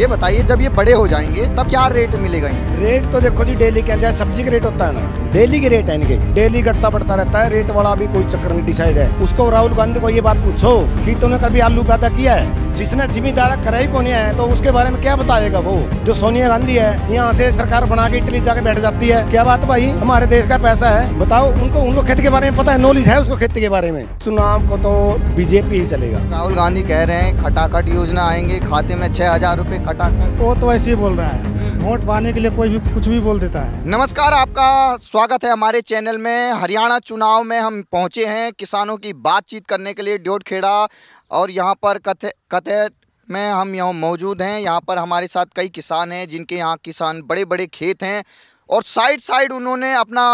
ये बताइए जब ये बड़े हो जाएंगे तब क्या रेट मिलेगा रेट तो देखो जी डेली के चाहे सब्जी का रेट होता है ना डेली के रेट है इनके डेली घटता बढ़ता रहता है रेट वाला भी कोई चक्कर नहीं डिसाइड है उसको राहुल गांधी को ये बात पूछो कि तुमने कभी आलू पैदा किया है जिसने जिम्मेदार कराई को नहीं है तो उसके बारे में क्या बताएगा वो जो सोनिया गांधी है यहाँ से सरकार बना के इटली जाके बैठ जाती है क्या बात भाई हमारे देश का पैसा है बताओ उनको उनको खेती के बारे में पता है नॉलेज है उसको खेती के बारे में चुनाव को तो बीजेपी ही चलेगा राहुल गांधी कह रहे हैं खटाखट योजना आएंगे खाते में छह हजार रूपए खटाखट वो तो ऐसे ही बोल रहा है वोट पाने के लिए कोई भी कुछ भी बोल देता है नमस्कार आपका स्वागत है हमारे चैनल में हरियाणा चुनाव में हम पहुंचे हैं किसानों की बातचीत करने के लिए ड्योट खेड़ा और यहाँ पर कथे कथे में हम यहाँ मौजूद हैं यहाँ पर हमारे साथ कई किसान हैं जिनके यहाँ किसान बड़े बड़े खेत हैं और साइड साइड उन्होंने अपना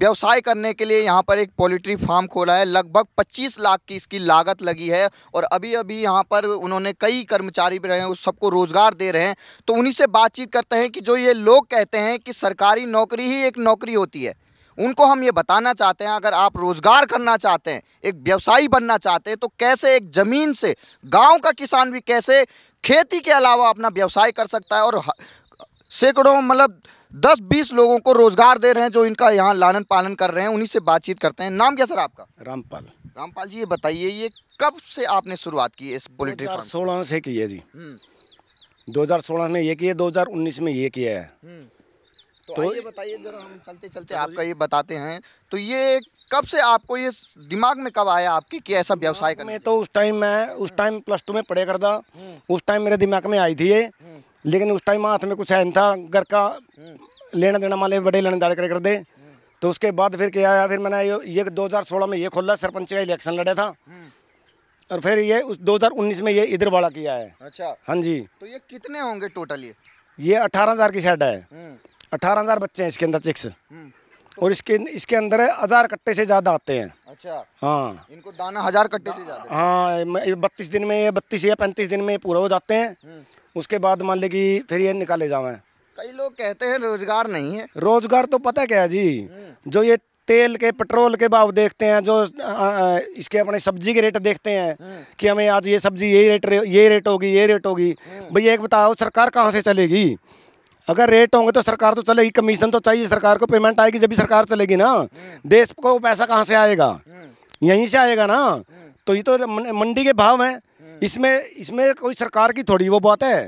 व्यवसाय करने के लिए यहाँ पर एक पोल्ट्री फार्म खोला है लगभग 25 लाख की इसकी लागत लगी है और अभी अभी यहाँ पर उन्होंने कई कर्मचारी भी रहे हैं उस सबको रोज़गार दे रहे हैं तो उन्हीं से बातचीत करते हैं कि जो ये लोग कहते हैं कि सरकारी नौकरी ही एक नौकरी होती है उनको हम ये बताना चाहते हैं अगर आप रोज़गार करना चाहते हैं एक व्यवसायी बनना चाहते हैं तो कैसे एक ज़मीन से गाँव का किसान भी कैसे खेती के अलावा अपना व्यवसाय कर सकता है और सैकड़ों मतलब दस बीस लोगों को रोजगार दे रहे हैं जो इनका यहाँ लालन पालन कर रहे हैं उन्हीं से बातचीत करते हैं नाम क्या सर आपका रामपाल रामपाल जी ये बताइए ये कब से आपने शुरुआत की इस पोल्ट्री फार्म सोलह से की है जी 2016 हम्म। में ये किया 2019 में ये किया है हम्म। तो, तो ये बताइए जरा हम चलते चलते आपका ये बताते हैं तो ये कब से आपको ये दिमाग में कब आया आपके कि ऐसा व्यवसाय करना मैं तो उस टाइम मैं उस हम्म। टाइम प्लस टू में पढ़े करता उस टाइम मेरे दिमाग में आई थी ये लेकिन उस टाइम हाथ में कुछ है नहीं था घर का लेना देना माले बड़े लेने दाड़ कर दे तो उसके बाद फिर क्या आया फिर मैंने ये, ये 2016 में ये खोला सरपंच का इलेक्शन लड़ा था और फिर ये उस 2019 में ये इधर वाला किया है अच्छा हाँ जी तो ये कितने होंगे टोटल ये ये अठारह हज़ार की शेड है हम्म। अठारह हज़ार बच्चे हैं इसके अंदर चिक्स हम्म। और इसके इसके अंदर हजार कट्टे से ज्यादा आते हैं अच्छा हाँ इनको दाना हजार कट्टे से ज्यादा हाँ बत्तीस दिन में बत्तीस या पैंतीस दिन में पूरा हो जाते हैं हम्म। उसके बाद मान ली कि फिर ये निकाले जावे कई लोग कहते हैं रोजगार नहीं है रोजगार तो पता क्या है जी जो ये तेल के पेट्रोल के भाव देखते हैं जो इसके अपने सब्जी के रेट देखते हैं कि हमें आज ये सब्जी ये रेट ये रेट होगी ये रेट होगी भैया एक बताओ सरकार कहाँ से चलेगी अगर रेट होंगे तो सरकार तो चलेगी कमीशन तो चाहिए सरकार को पेमेंट आएगी जब भी सरकार चलेगी ना देश को पैसा कहाँ से आएगा यहीं से आएगा ना तो ये तो मंडी के भाव हैं इसमें इसमें कोई सरकार की थोड़ी वो बात है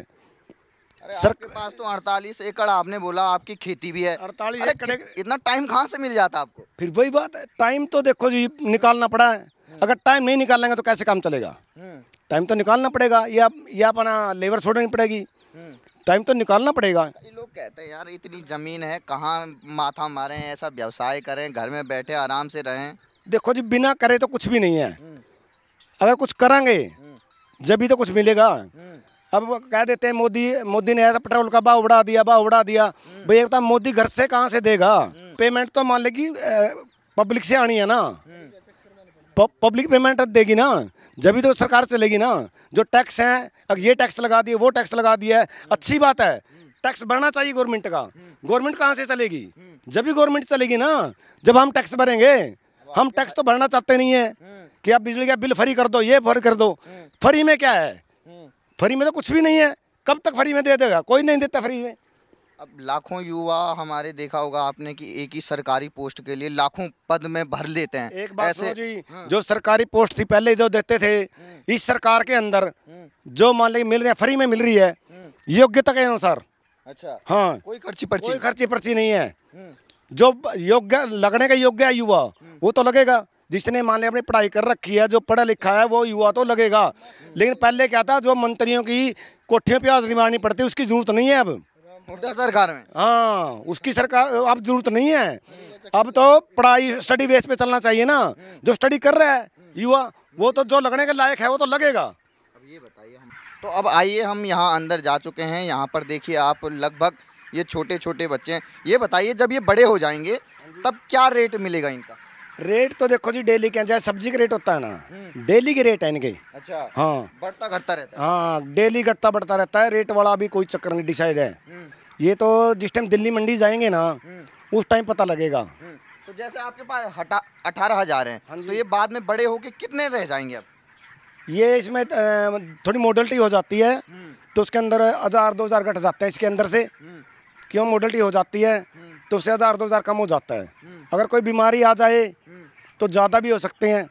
सर पास तो 48 एकड़ आपने बोला आपकी खेती भी है अड़तालीस एकड़ इतना टाइम कहाँ से मिल जाता आपको फिर वही बात है टाइम तो देखो जी निकालना पड़ा है हम्म। अगर टाइम नहीं निकालेंगे तो कैसे काम चलेगा हम्म। टाइम तो निकालना पड़ेगा या या अपना लेबर छोड़नी पड़ेगी हम्म। टाइम तो निकालना पड़ेगा लोग कहते हैं यार इतनी ज़मीन है कहाँ माथा मारे ऐसा व्यवसाय करें घर में बैठे आराम से रहें देखो जी बिना करे तो कुछ भी नहीं है अगर कुछ करेंगे जब भी तो कुछ मिलेगा हम्म। अब कह देते हैं मोदी मोदी ने पेट्रोल का भाव बढ़ा दिया भाव बढ़ा दिया हम्म। भैया बता तो मोदी घर से कहाँ से देगा पेमेंट हम्म। तो मान लेगी पब्लिक से आनी है ना पब्लिक पेमेंट देगी ना जब भी तो सरकार चलेगी ना जो टैक्स हैं अब ये टैक्स लगा दिए वो टैक्स लगा दिया है अच्छी बात है टैक्स बढ़ना चाहिए गवर्नमेंट का गवर्नमेंट कहाँ से चलेगी जब भी गवर्नमेंट चलेगी ना जब हम टैक्स भरेंगे हम टैक्स तो भरना चाहते नहीं है कि आप बिजली का बिल फ्री कर दो ये फ्री कर दो फ्री में क्या है फ्री में तो कुछ भी नहीं है कब तक फ्री में दे देगा कोई नहीं देता फ्री में अब लाखों युवा हमारे देखा होगा आपने कि एक ही सरकारी पोस्ट के लिए लाखों पद में भर लेते हैं एक बात ऐसे जी हाँ। जो सरकारी पोस्ट थी पहले जो देते थे इस सरकार के अंदर जो मान ली मिल रही है फ्री में मिल रही है योग्यता के अनुसार अच्छा हाँ कोई खर्ची पर्ची कोई खर्ची पर्ची नहीं है हम्म। जो योग्य लगने का योग्य है युवा वो तो लगेगा जिसने मान लिया अपनी पढ़ाई कर रखी है जो पढ़ा लिखा है वो युवा तो लगेगा लेकिन पहले क्या था जो मंत्रियों की कोठियों पे आज निभानी पड़ती उसकी जरूरत नहीं है अब मोटा सरकार में हाँ उसकी सरकार अब जरूरत नहीं है अब तो पढ़ाई स्टडी बेस पे चलना चाहिए ना जो स्टडी कर रहा है युवा वो तो जो लगने के लायक है वो तो लगेगा अब ये बताइए हम तो अब आइए हम यहाँ अंदर जा चुके हैं यहाँ पर देखिए आप लगभग ये छोटे छोटे बच्चे हैं ये बताइए जब ये बड़े हो जाएंगे तब क्या रेट मिलेगा इनका रेट तो देखो जी डेली के चाहे सब्जी का रेट होता है ना हम्म। डेली के रेट है इनके अच्छा हाँ बढ़ता घटता रहता है हाँ डेली घटता बढ़ता रहता है रेट वाला अभी कोई चक्कर नहीं डिसाइड है हम्म। ये तो जिस टाइम दिल्ली मंडी जाएंगे ना हम्म। उस टाइम पता लगेगा तो जैसे आपके पास अठारह हजार है हाँ तो ये बाद में बड़े होके कितने रह जाएंगे अब ये इसमें थोड़ी मॉडलिटी हो जाती है तो उसके अंदर हजार दो हजार घट जाते हैं इसके अंदर से क्यों मॉडलिटी हो जाती है तो उससे हज़ार दो हज़ार कम हो जाता है अगर कोई बीमारी आ जाए तो ज़्यादा भी हो सकते हैं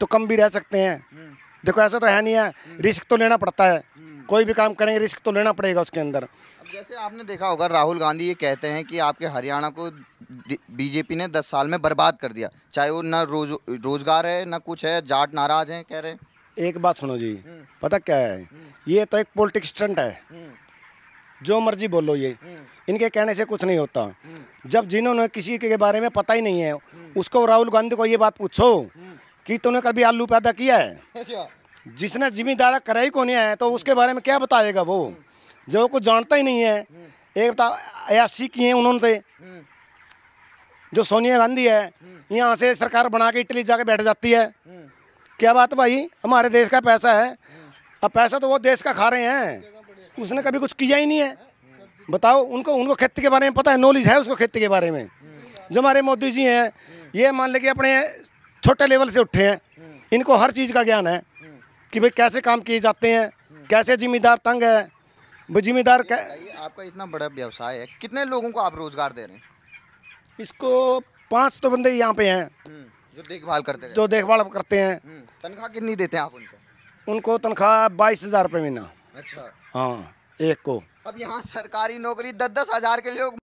तो कम भी रह सकते हैं देखो ऐसा तो है नहीं है रिस्क तो लेना पड़ता है कोई भी काम करेंगे रिस्क तो लेना पड़ेगा उसके अंदर अब जैसे आपने देखा होगा राहुल गांधी ये कहते हैं कि आपके हरियाणा को बीजेपी ने दस साल में बर्बाद कर दिया चाहे वो ना रोज रोजगार है ना कुछ है जाट नाराज हैं कह रहे हैं एक बात सुनो जी पता क्या है ये तो एक पोलिटिक्स स्टंट है जो मर्जी बोलो ये इनके कहने से कुछ नहीं होता जब जिन्होंने किसी के बारे में पता ही नहीं है उसको राहुल गांधी को ये बात पूछो कि तूने कभी आलू पैदा किया है अच्छा। जिसने जिम्मेदारा कराई को नहीं है तो उसके बारे में क्या बताएगा वो जो कुछ जानता ही नहीं है एक बता अयासी किए उन्होंने जो सोनिया गांधी है यहाँ से सरकार बना के इटली जाके बैठ जाती है क्या बात भाई हमारे देश का पैसा है अब पैसा तो वो देश का खा रहे हैं उसने कभी कुछ किया ही नहीं है बताओ उनको उनको खेती के बारे में पता है नॉलेज है उसको खेती के बारे में जो हमारे मोदी जी हैं ये मान लें कि अपने छोटे लेवल से उठे हैं इनको हर चीज़ का ज्ञान है कि भाई कैसे काम किए जाते हैं कैसे जिम्मेदार तंग है वो जिम्मेदार कै... आपका इतना बड़ा व्यवसाय है कितने लोगों को आप रोजगार दे रहे हैं इसको पाँच तो बंदे यहाँ पे हम्म, हैं जो देखभाल करते हैं जो देखभाल करते हैं तनख्वाह कितनी देते हैं आप उनको उनको तनख्वाह बाईस हज़ार रुपये महीना अच्छा हाँ एक को अब यहाँ सरकारी नौकरी दस दस हजार के लोग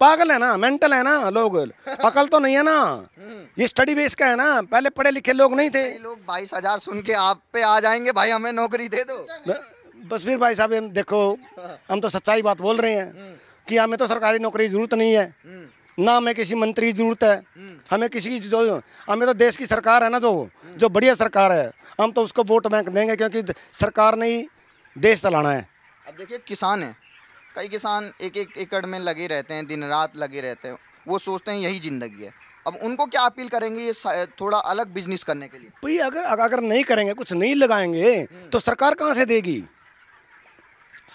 पागल है ना मेंटल है ना लोग अकल तो नहीं है ना हम्म। ये स्टडी बेस का है ना पहले पढ़े लिखे लोग नहीं थे लोग बाईस हजार सुन के आप पे आ जाएंगे भाई हमें नौकरी दे दो बस फिर भाई साहब देखो हम तो सच्चाई बात बोल रहे हैं हम्म। कि हमें तो सरकारी नौकरी जरूरत नहीं है हम्म। ना हमें किसी मंत्री की जरूरत है हमें किसी की जो हमें तो देश की सरकार है ना जो जो बढ़िया सरकार है हम तो उसको वोट बैंक देंगे क्योंकि सरकार ने ही देश चलाना है अब देखिए किसान है कई किसान एक एक एकड़ में लगे रहते हैं दिन रात लगे रहते हैं वो सोचते हैं यही ज़िंदगी है अब उनको क्या अपील करेंगे ये थोड़ा अलग बिजनेस करने के लिए भाई अगर अगर नहीं करेंगे कुछ नहीं लगाएंगे हम्म। तो सरकार कहाँ से देगी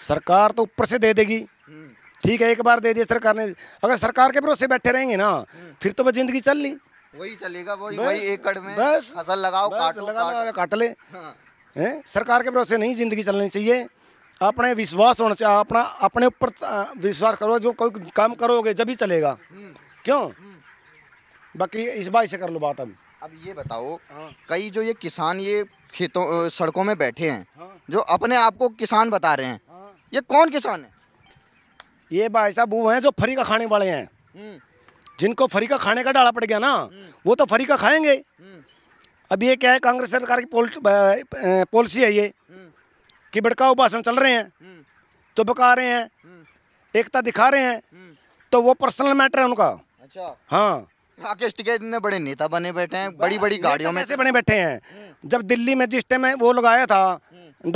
सरकार तो ऊपर से दे देगी हम्म। ठीक है एक बार दे दी सरकार ने अगर सरकार के भरोसे बैठे रहेंगे ना हम्म। फिर तो वह जिंदगी चल ली वही चलेगा वही वही एकड़ में बस फसल लगाओ काट लगाओ काट ले हाँ। है सरकार के भरोसे नहीं जिंदगी चलनी चाहिए अपने विश्वास होना चाहिए अपना अपने ऊपर विश्वास करो जो कोई काम करोगे जब ही चलेगा क्यों बाकी इस बात से कर लो बात अब अब ये बताओ हाँ। कई जो ये किसान ये खेतों सड़कों में बैठे हैं हाँ। जो अपने आप को किसान बता रहे हैं हाँ। ये कौन किसान है ये भाई साहब वो हैं जो फरी का खाने वाले हैं हम्म। जिनको फरी का खाने का डाला पड़ गया ना हम्म। वो तो फरी का खाएंगे हम्म। अब ये क्या है कांग्रेस सरकार की पॉलिसी है ये कि भड़काऊ भाषण चल रहे हैं तो बका रहे हैं एकता दिखा रहे हैं तो वो पर्सनल मैटर है उनका अच्छा हाँ राकेश टिकैत ने बड़े नेता बने बैठे हैं बड़ी बड़ी गाड़ियों में से बने बैठे हैं जब दिल्ली में जिस टाइम वो लगाया था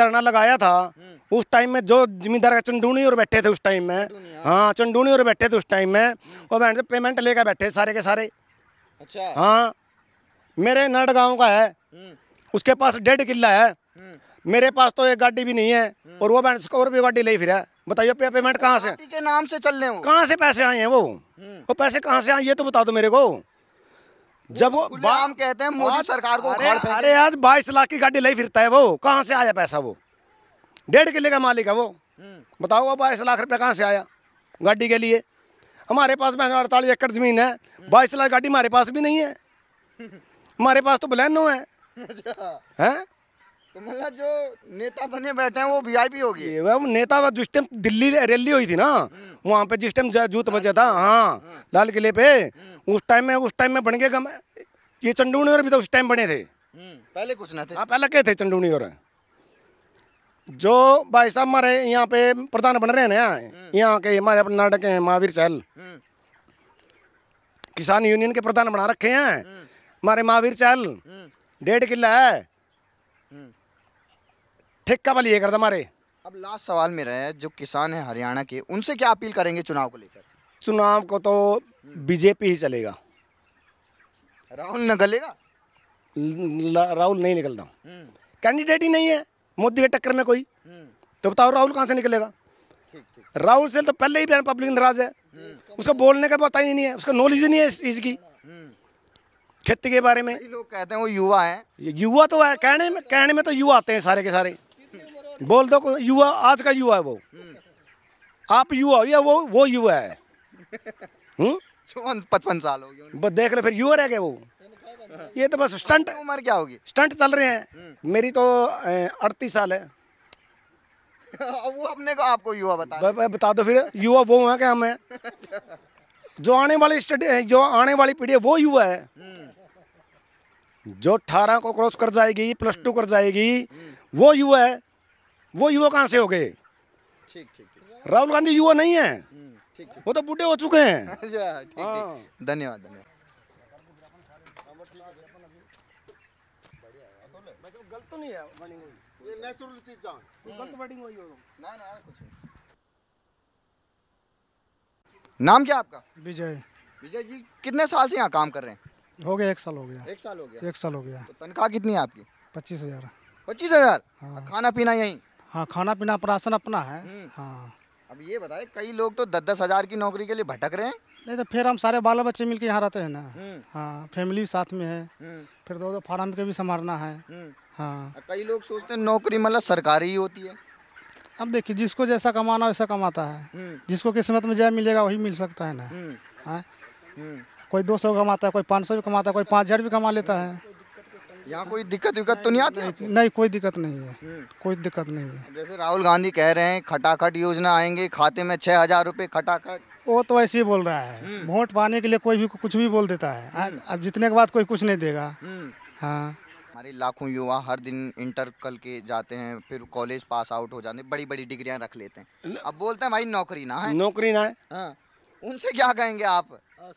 धरना लगाया था उस टाइम में जो जिम्मेदार चंडूनी और बैठे थे उस टाइम में हाँ, हाँ चंडूनी और बैठे थे उस टाइम में वो पेमेंट लेकर बैठे सारे के सारे अच्छा हाँ मेरे नड गाँव का है हम्म। उसके पास डेढ़ किला है हम्म। मेरे पास तो एक गाड़ी भी नहीं है हम्म। और वो बैंड स्कॉर्पियो गाड़ी ले फिरा बताइए पे, पेमेंट कहाँ से के नाम से चल रहे हो कहाँ से पैसे आए हैं वो वो पैसे कहाँ से आए ये तो बता दो मेरे को जब वो बाम कहते हैं मोदी सरकार को अरे, आज बाईस लाख की गाड़ी ले फिरता है वो कहाँ से आया पैसा वो डेढ़ किले का मालिक है वो बताओ वो बाईस लाख रुपया कहाँ से आया गाड़ी के लिए हमारे पास में अड़तालीस एकड़ जमीन है बाईस लाख गाड़ी हमारे पास भी नहीं है हमारे पास तो बलैनो है अच्छा। तो मतलब जो नेता बने बैठे हैं वो वीआईपी होगी वो नेता जिस टाइम दिल्ली रैली हुई थी ना वहाँ पे जिस टाइम जूत बचा था हाँ लाल किले पे उस टाइम में उस टाइम में बन गए ये चंडूनी और भी तो उस टाइम बने थे हम्म, पहले कुछ ना थे हाँ पहले के थे चंडूनी और जो भाई साहब हमारे यहाँ पे प्रधान बन रहे हैं ना हम्म। यहाँ के हमारे अपने नाटक हैं महावीर चहल हम्म। किसान यूनियन के प्रधान बना रखे हैं मारे महावीर चल डेढ़ किला है ठेका वाली ये कर दे मारे अब लास्ट सवाल मेरा है जो किसान है हरियाणा के उनसे क्या अपील करेंगे चुनाव को लेकर चुनाव को तो बीजेपी ही चलेगा राहुल निकलेगा राहुल नहीं निकलता कैंडिडेट ही नहीं है मोदी के टक्कर में कोई तो बताओ राहुल कहाँ से निकलेगा राहुल से तो पहले ही पब्लिक नाराज है उसको बोलने का पता ही नहीं है उसका नॉलेज ही नहीं है इस चीज़ की खेती के बारे में लोग कहते हैं वो युवा है युवा तो है कहने में कहने में तो युवा आते हैं सारे के सारे बोल दो युवा आज का युवा है वो आप युवा हो या वो वो युवा है पचपन साल हो गए देख ले फिर युवा रह गए वो ये तो बस स्टंट उम्र क्या होगी स्टंट चल रहे हैं मेरी तो अड़तीस साल है वो अपने को आपको युवा बता बता दो फिर युवा वो है क्या हमें जो आने वाली स्टडी जो आने वाली पीढ़ी है वो युवा है जो अठारह को क्रॉस कर जाएगी प्लस टू कर जाएगी वो युवा है वो युवा कहाँ से हो गए राहुल गांधी युवा नहीं है हम्म, ठीक वो तो बूढ़े हो चुके हैं अच्छा, हाँ। धन्यवाद धन्यवाद गलत तो नहीं है ये नेचुरल चीज़ गलत बैटिंग हुई हो ना ना कुछ नाम क्या आपका विजय विजय जी कितने साल से यहाँ काम कर रहे हैं हो गया एक साल हो गया एक साल हो गया एक साल हो गया तो तनख्वाह कितनी है आपकी पच्चीस हजार पच्चीस हजार हाँ। खाना पीना यही हाँ खाना पीना राशन अपना है हम्म। हाँ अब ये बताए कई लोग तो दस दस हजार की नौकरी के लिए भटक रहे हैं नहीं तो फिर हम सारे बाल बच्चे मिलके यहाँ रहते हैं ना हम्म। हाँ फैमिली साथ में है हम्म। फिर दो दो फार्म के भी संभालना है हाँ कई लोग सोचते हैं नौकरी मतलब सरकारी ही होती है अब देखिए जिसको जैसा कमाना वैसा कमाता है हम्म। जिसको किस्मत में जय मिलेगा वही मिल सकता है ना है हम्म। हाँ? हम्म। कोई दो सौ कमाता है कोई पाँच सौ भी कमाता है कोई पाँच हज़ार भी कमा लेता है यहाँ कोई दिक्कत विक्कत तो नहीं आती नहीं, नहीं कोई दिक्कत नहीं है कोई दिक्कत नहीं है जैसे राहुल गांधी कह रहे हैं खटाखट योजना आएंगे खाते में छः हज़ार रुपये खटाखट वो तो ऐसे ही बोल रहा है वोट पाने के लिए कोई भी कुछ भी बोल देता है अब जितने के बाद कोई कुछ नहीं देगा हाँ हमारे लाखों युवा हर दिन इंटर कल के जाते हैं फिर कॉलेज पास आउट हो जाते हैं बड़ी बड़ी डिग्रियां रख लेते हैं अब बोलते हैं भाई नौकरी ना है नौकरी ना है हाँ, उनसे क्या कहेंगे आप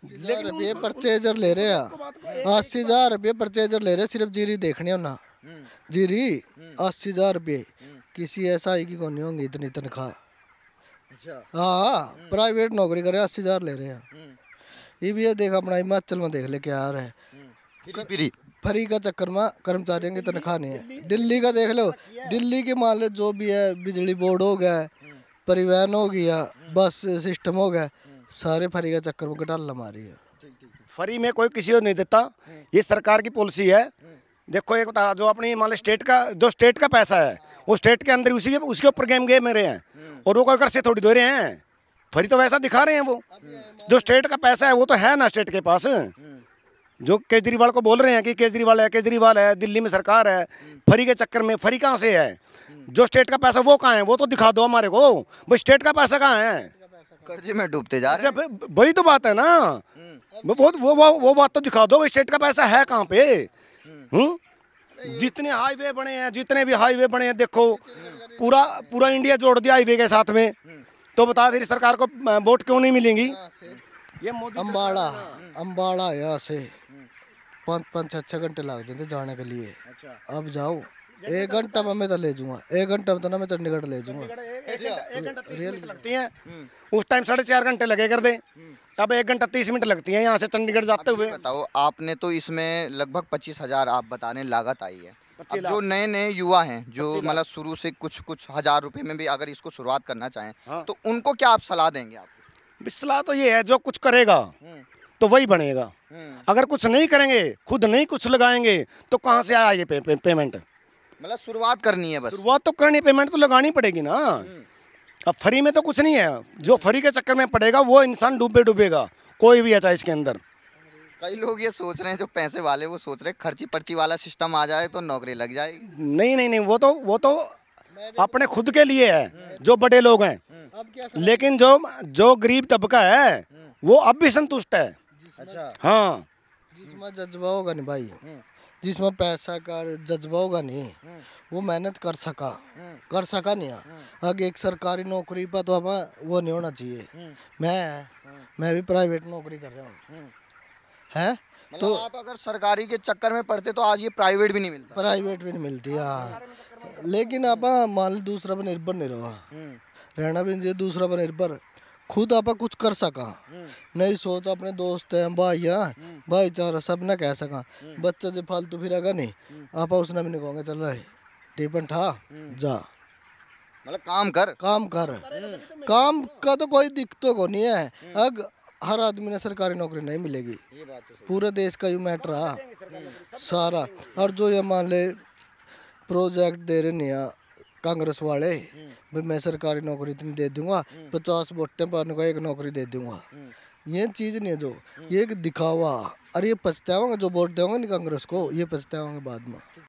लेकिन रुपये परचेजर ले रहे हैं अस्सी हजार रुपये परचेजर ले रहे सिर्फ जीरी देखने ना हम्म। जीरी हम्म। अस्सी हजार रुपये हम्म। किसी ऐसा ही की कौन होंगी इतनी तनख्वाह अच्छा। हाँ प्राइवेट नौकरी करे अस्सी हजार ले रहे हैं ये भी देख अपना हिमाचल में देख ले क्या है फिरी, फिरी। फ्री का चक्कर में कर्मचारियों की तनख्वाह नहीं है दिल्ली का देख लो दिल्ली के मान लो जो भी है बिजली बोर्ड हो गया परिवहन हो गया बस सिस्टम हो गया सारे फ्री का चक्कर में घटाला मारी है फ्री में कोई किसी को नहीं देता ये सरकार की पॉलिसी है देखो एक बता जो अपनी मान लो स्टेट का जो स्टेट का पैसा है वो स्टेट के अंदर उसी उसके ऊपर गेम गेम रहे हैं और वो कोई कर से थोड़ी दे रहे हैं फ्री तो वैसा दिखा रहे हैं वो जो स्टेट का पैसा है वो तो है ना स्टेट के पास जो केजरीवाल को बोल रहे हैं कि केजरीवाल है केजरीवाल है दिल्ली में सरकार है फरी के चक्कर में फरी कहाँ से है जो स्टेट का पैसा वो कहाँ है वो तो दिखा दो हमारे को भाई स्टेट का पैसा कहाँ है कर्जे में डूबते जा रहे अच्छा, हैं वही तो बात है ना वो हम्म। वो वो, वो बात तो दिखा दो स्टेट का पैसा है कहाँ पे हम्म।, हम्म जितने हाईवे बने हैं जितने भी हाईवे बने हैं देखो पूरा पूरा इंडिया जोड़ दिया हाईवे के साथ में हम्म। तो बता फिर सरकार को वोट क्यों नहीं मिलेंगी हाँ, ये मोदी अम्बाड़ा अम्बाड़ा हम्म। यहाँ से पाँच पाँच छः छः घंटे लग जाते जाने के लिए अच्छा। अब जाओ तो एक मतलब घंटा में मैं तो ले जाऊंगा एक घंटा में तो ना मैं चंडीगढ़ ले जाऊंगा रेल लगती है हम्म। उस टाइम साढ़े चार घंटे लगे कर दे हम्म। अब एक घंटा तीस मिनट लगती है यहाँ से चंडीगढ़ जाते हुए बताओ आपने तो इसमें लगभग पच्चीस हजार आप बताने लागत आई है अब जो नए नए युवा हैं जो मतलब शुरू से कुछ कुछ हजार रुपए में भी अगर इसको शुरुआत करना चाहें हाँ। तो उनको क्या आप सलाह देंगे आप बिस्ला तो ये है जो कुछ करेगा हम्म। तो वही बनेगा हम्म। अगर कुछ नहीं करेंगे खुद नहीं कुछ लगाएंगे तो कहाँ से आया ये पे, पे, पेमेंट मतलब शुरुआत करनी है बस शुरुआत तो करनी पेमेंट तो लगानी पड़ेगी ना हम्म। अब फ्री में तो कुछ नहीं है जो फ्री के चक्कर में पड़ेगा वो इंसान डूबे डूबेगा कोई भी अच्छा इसके अंदर कई लोग ये सोच रहे हैं जो पैसे वाले वो सोच रहे हैं खर्ची पर्ची वाला सिस्टम आ जाए तो नौकरी लग जाएगी नहीं नहीं नहीं वो तो वो तो अपने खुद के लिए है जो बड़े लोग हैं लेकिन जो जो गरीब तबका है वो अब भी संतुष्ट है अच्छा हाँ जिसमें जज्बा होगा नहीं भाई हम्म। जिसमें पैसा का जज्बा होगा नहीं हम्म। वो मेहनत कर सका हम्म। कर सका नहीं अब एक सरकारी नौकरी पर तो हमें वो नहीं होना चाहिए मैं मैं भी प्राइवेट नौकरी कर रहा हूँ है मतलब तो आप अगर सरकारी के चक्कर में पढ़ते तो आज ये प्राइवेट भी नहीं मिलता प्राइवेट भी नहीं मिलती हाँ लेकिन आप मान लो दूसरा पर निर्भर नहीं रहा रहना भी चाहिए दूसरा पर निर्भर खुद आप कुछ कर सका हम्म। नहीं सोच अपने दोस्त हैं भाई हैं हम्म। भाईचारा सब ना कह सका हम्म। बच्चा जो फालतू आगा नहीं आप उसने भी नहीं कहोगे चल रहा है टिपन ठा जा मतलब काम कर काम कर तो काम का तो कोई दिक्कत को नहीं है अग हर आदमी ने सरकारी नौकरी नहीं मिलेगी तो पूरे देश का यू मैटर सारा और जो ये मान ले प्रोजेक्ट दे रहे नहीं कांग्रेस वाले हम्म। भाई मैं सरकारी नौकरी इतनी तो दे दूंगा हम्म। पचास वोटें पाने का एक नौकरी दे दूंगा हम्म। ये चीज़ नहीं जो ये एक दिखावा और ये पछतावा जो वोट देंगे ना कांग्रेस को ये पछतावा बाद में